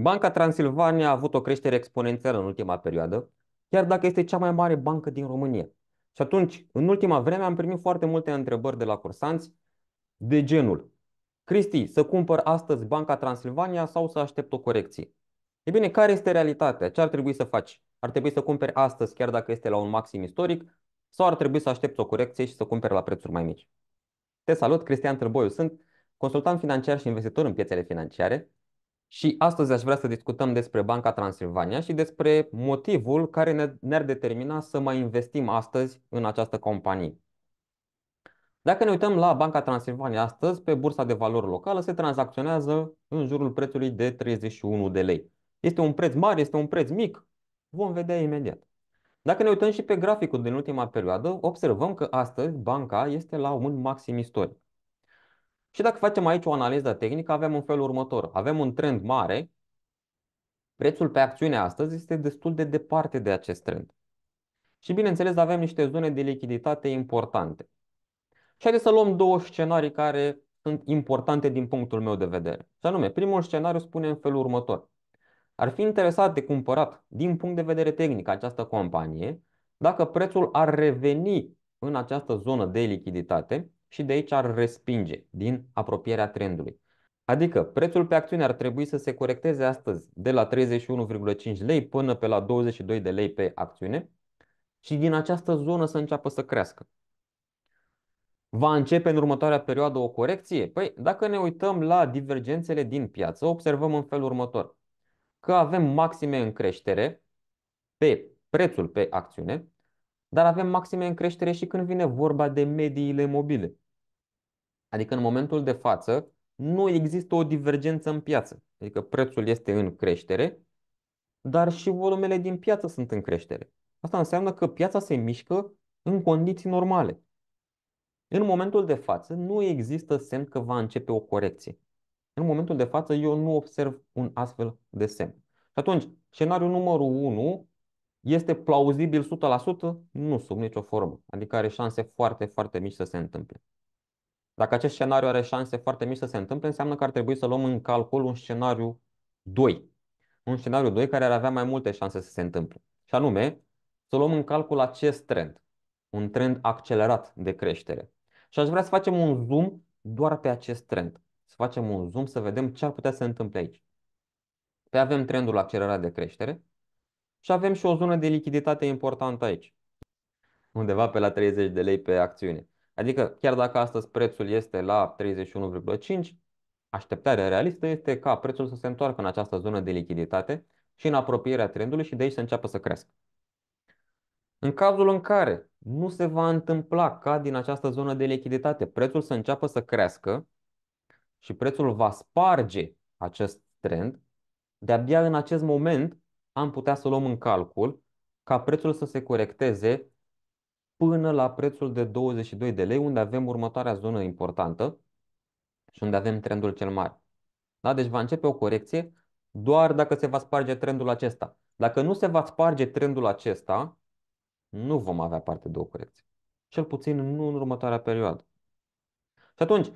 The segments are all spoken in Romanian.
Banca Transilvania a avut o creștere exponențială în ultima perioadă, chiar dacă este cea mai mare bancă din România. Și atunci, în ultima vreme, am primit foarte multe întrebări de la cursanți de genul Cristi, să cumpăr astăzi Banca Transilvania sau să aștept o corecție? E bine, care este realitatea? Ce ar trebui să faci? Ar trebui să cumperi astăzi, chiar dacă este la un maxim istoric, sau ar trebui să aștepți o corecție și să cumperi la prețuri mai mici? Te salut, Cristian Târboiu sunt, consultant financiar și investitor în piețele financiare și astăzi aș vrea să discutăm despre Banca Transilvania și despre motivul care ne-ar determina să mai investim astăzi în această companie. Dacă ne uităm la Banca Transilvania astăzi, pe bursa de valori locală se tranzacționează în jurul prețului de 31 de lei. Este un preț mare, este un preț mic, vom vedea imediat. Dacă ne uităm și pe graficul din ultima perioadă, observăm că astăzi banca este la un maxim istoric. Și dacă facem aici o analiză tehnică, avem un felul următor. Avem un trend mare, prețul pe acțiune astăzi este destul de departe de acest trend. Și bineînțeles avem niște zone de lichiditate importante. Și haideți să luăm două scenarii care sunt importante din punctul meu de vedere. Și anume, primul scenariu spune în felul următor. Ar fi interesat de cumpărat din punct de vedere tehnic această companie dacă prețul ar reveni în această zonă de lichiditate și de aici ar respinge din apropierea trendului. Adică prețul pe acțiune ar trebui să se corecteze astăzi de la 31,5 lei până pe la 22 de lei pe acțiune și din această zonă să înceapă să crească. Va începe în următoarea perioadă o corecție? Păi dacă ne uităm la divergențele din piață, observăm în felul următor. Că avem maxime în creștere pe prețul pe acțiune, dar avem maxime în creștere și când vine vorba de mediile mobile. Adică în momentul de față nu există o divergență în piață. Adică prețul este în creștere, dar și volumele din piață sunt în creștere. Asta înseamnă că piața se mișcă în condiții normale. În momentul de față nu există semn că va începe o corecție. În momentul de față eu nu observ un astfel de semn. Și atunci, scenariul numărul 1 este plauzibil 100%? Nu, sub nicio formă. Adică are șanse foarte, foarte mici să se întâmple. Dacă acest scenariu are șanse foarte mici să se întâmple, înseamnă că ar trebui să luăm în calcul un scenariu 2. Un scenariu 2 care ar avea mai multe șanse să se întâmple. Și anume, să luăm în calcul acest trend. Un trend accelerat de creștere. Și aș vrea să facem un zoom doar pe acest trend. Să facem un zoom să vedem ce ar putea să se întâmple aici. Pe păi avem trendul accelerat de creștere, și avem și o zonă de lichiditate importantă aici, undeva pe la 30 de lei pe acțiune. Adică chiar dacă astăzi prețul este la 31,5, așteptarea realistă este ca prețul să se întoarcă în această zonă de lichiditate și în apropierea trendului și de aici să înceapă să crească. În cazul în care nu se va întâmpla ca din această zonă de lichiditate prețul să înceapă să crească și prețul va sparge acest trend, de-abia în acest moment am putea să luăm în calcul ca prețul să se corecteze până la prețul de 22 de lei, unde avem următoarea zonă importantă și unde avem trendul cel mare. Da? Deci va începe o corecție doar dacă se va sparge trendul acesta. Dacă nu se va sparge trendul acesta, nu vom avea parte de o corecție. Cel puțin nu în următoarea perioadă. Și atunci,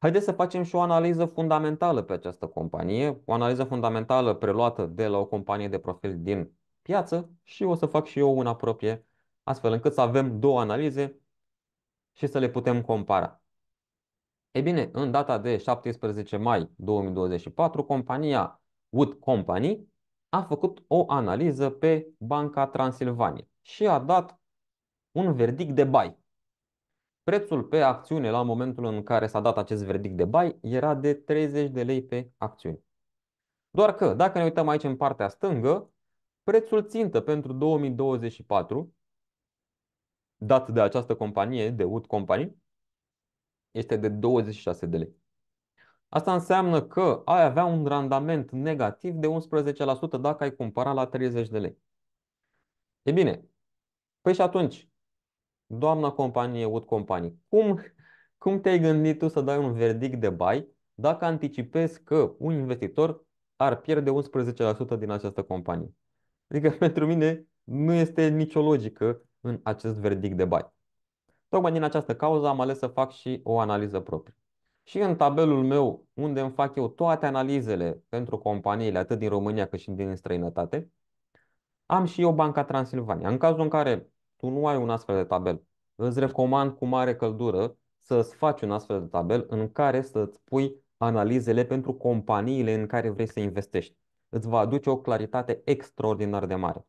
Haideți să facem și o analiză fundamentală pe această companie, o analiză fundamentală preluată de la o companie de profil din piață și o să fac și eu una proprie, astfel încât să avem două analize și să le putem compara. Ei bine, în data de 17 mai 2024, compania Wood Company a făcut o analiză pe Banca Transilvania și a dat un verdict de buy. Prețul pe acțiune la momentul în care s-a dat acest verdict de bai era de 30 de lei pe acțiune. Doar că, dacă ne uităm aici în partea stângă, prețul țintă pentru 2024, dat de această companie, de Wood Company, este de 26 de lei. Asta înseamnă că ai avea un randament negativ de 11% dacă ai cumpăra la 30 de lei. E bine, păi și atunci, doamna companie, Wood Company, cum, cum te-ai gândit tu să dai un verdict de buy dacă anticipezi că un investitor ar pierde 11% din această companie? Adică pentru mine nu este nicio logică în acest verdict de buy. Tocmai din această cauză am ales să fac și o analiză proprie. Și în tabelul meu, unde îmi fac eu toate analizele pentru companiile atât din România cât și din străinătate, am și eu Banca Transilvania. În cazul în care tu nu ai un astfel de tabel. Îți recomand cu mare căldură să-ți faci un astfel de tabel în care să-ți pui analizele pentru companiile în care vrei să investești. Îți va aduce o claritate extraordinar de mare.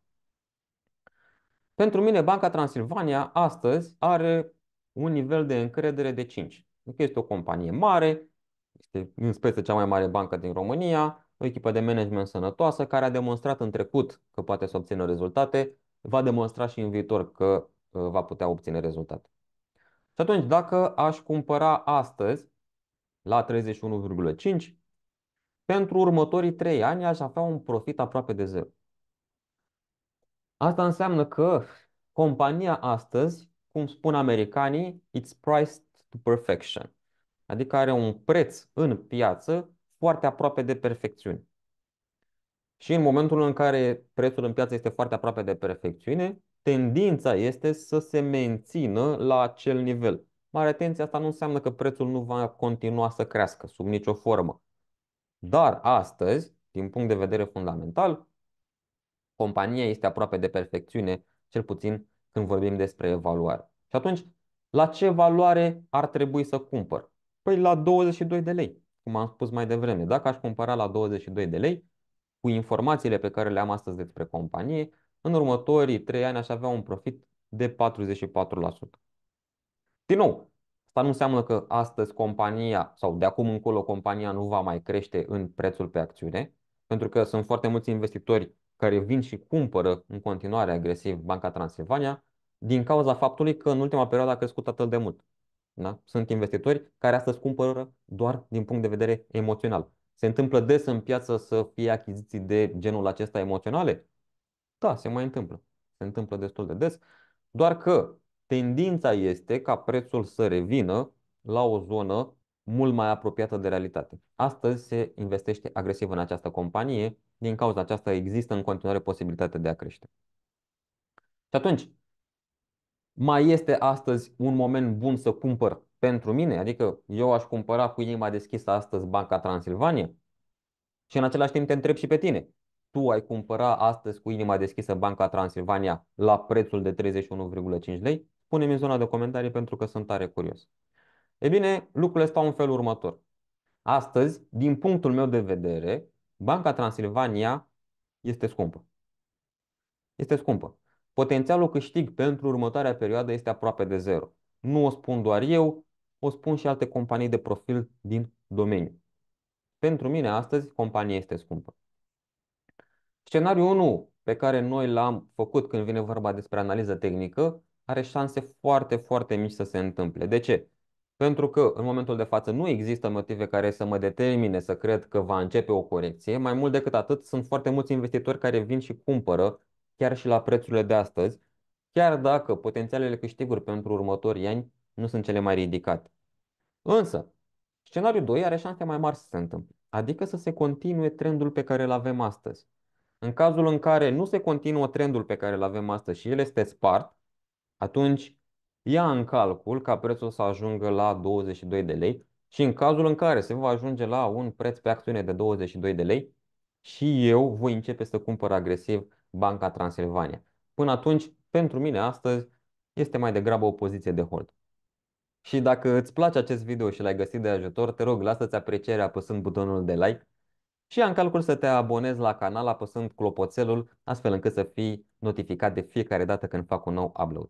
Pentru mine, Banca Transilvania astăzi are un nivel de încredere de 5. Deci este o companie mare, este în speță cea mai mare bancă din România, o echipă de management sănătoasă care a demonstrat în trecut că poate să obțină rezultate va demonstra și în viitor că uh, va putea obține rezultate. Și atunci, dacă aș cumpăra astăzi la 31,5, pentru următorii 3 ani aș avea un profit aproape de zero. Asta înseamnă că compania astăzi, cum spun americanii, it's priced to perfection. Adică are un preț în piață foarte aproape de perfecțiune. Și în momentul în care prețul în piață este foarte aproape de perfecțiune, tendința este să se mențină la acel nivel. Mare atenție, asta nu înseamnă că prețul nu va continua să crească sub nicio formă. Dar astăzi, din punct de vedere fundamental, compania este aproape de perfecțiune, cel puțin când vorbim despre evaluare. Și atunci, la ce valoare ar trebui să cumpăr? Păi la 22 de lei, cum am spus mai devreme. Dacă aș cumpăra la 22 de lei, cu informațiile pe care le am astăzi despre companie, în următorii 3 ani aș avea un profit de 44%. Din nou, asta nu înseamnă că astăzi compania sau de acum încolo compania nu va mai crește în prețul pe acțiune, pentru că sunt foarte mulți investitori care vin și cumpără în continuare agresiv Banca Transilvania din cauza faptului că în ultima perioadă a crescut atât de mult. Da? Sunt investitori care astăzi cumpără doar din punct de vedere emoțional. Se întâmplă des în piață să fie achiziții de genul acesta emoționale? Da, se mai întâmplă. Se întâmplă destul de des. Doar că tendința este ca prețul să revină la o zonă mult mai apropiată de realitate. Astăzi se investește agresiv în această companie, din cauza aceasta există în continuare posibilitatea de a crește. Și atunci, mai este astăzi un moment bun să cumpăr pentru mine? Adică eu aș cumpăra cu inima deschisă astăzi Banca Transilvania? Și în același timp te întreb și pe tine. Tu ai cumpăra astăzi cu inima deschisă Banca Transilvania la prețul de 31,5 lei? Pune-mi în zona de comentarii pentru că sunt tare curios. E bine, lucrurile stau în felul următor. Astăzi, din punctul meu de vedere, Banca Transilvania este scumpă. Este scumpă. Potențialul câștig pentru următoarea perioadă este aproape de zero. Nu o spun doar eu, o spun și alte companii de profil din domeniu. Pentru mine astăzi compania este scumpă. Scenariul 1 pe care noi l-am făcut când vine vorba despre analiză tehnică are șanse foarte, foarte mici să se întâmple. De ce? Pentru că în momentul de față nu există motive care să mă determine să cred că va începe o corecție. Mai mult decât atât, sunt foarte mulți investitori care vin și cumpără chiar și la prețurile de astăzi, chiar dacă potențialele câștiguri pentru următorii ani nu sunt cele mai ridicate. Însă, scenariul 2 are șanse mai mari să se întâmple, adică să se continue trendul pe care îl avem astăzi. În cazul în care nu se continuă trendul pe care îl avem astăzi și el este spart, atunci ia în calcul ca prețul să ajungă la 22 de lei și în cazul în care se va ajunge la un preț pe acțiune de 22 de lei și eu voi începe să cumpăr agresiv Banca Transilvania. Până atunci, pentru mine astăzi este mai degrabă o poziție de hold. Și dacă îți place acest video și l-ai găsit de ajutor, te rog, lasă-ți aprecierea apăsând butonul de like și am calcul să te abonezi la canal apăsând clopoțelul, astfel încât să fii notificat de fiecare dată când fac un nou upload.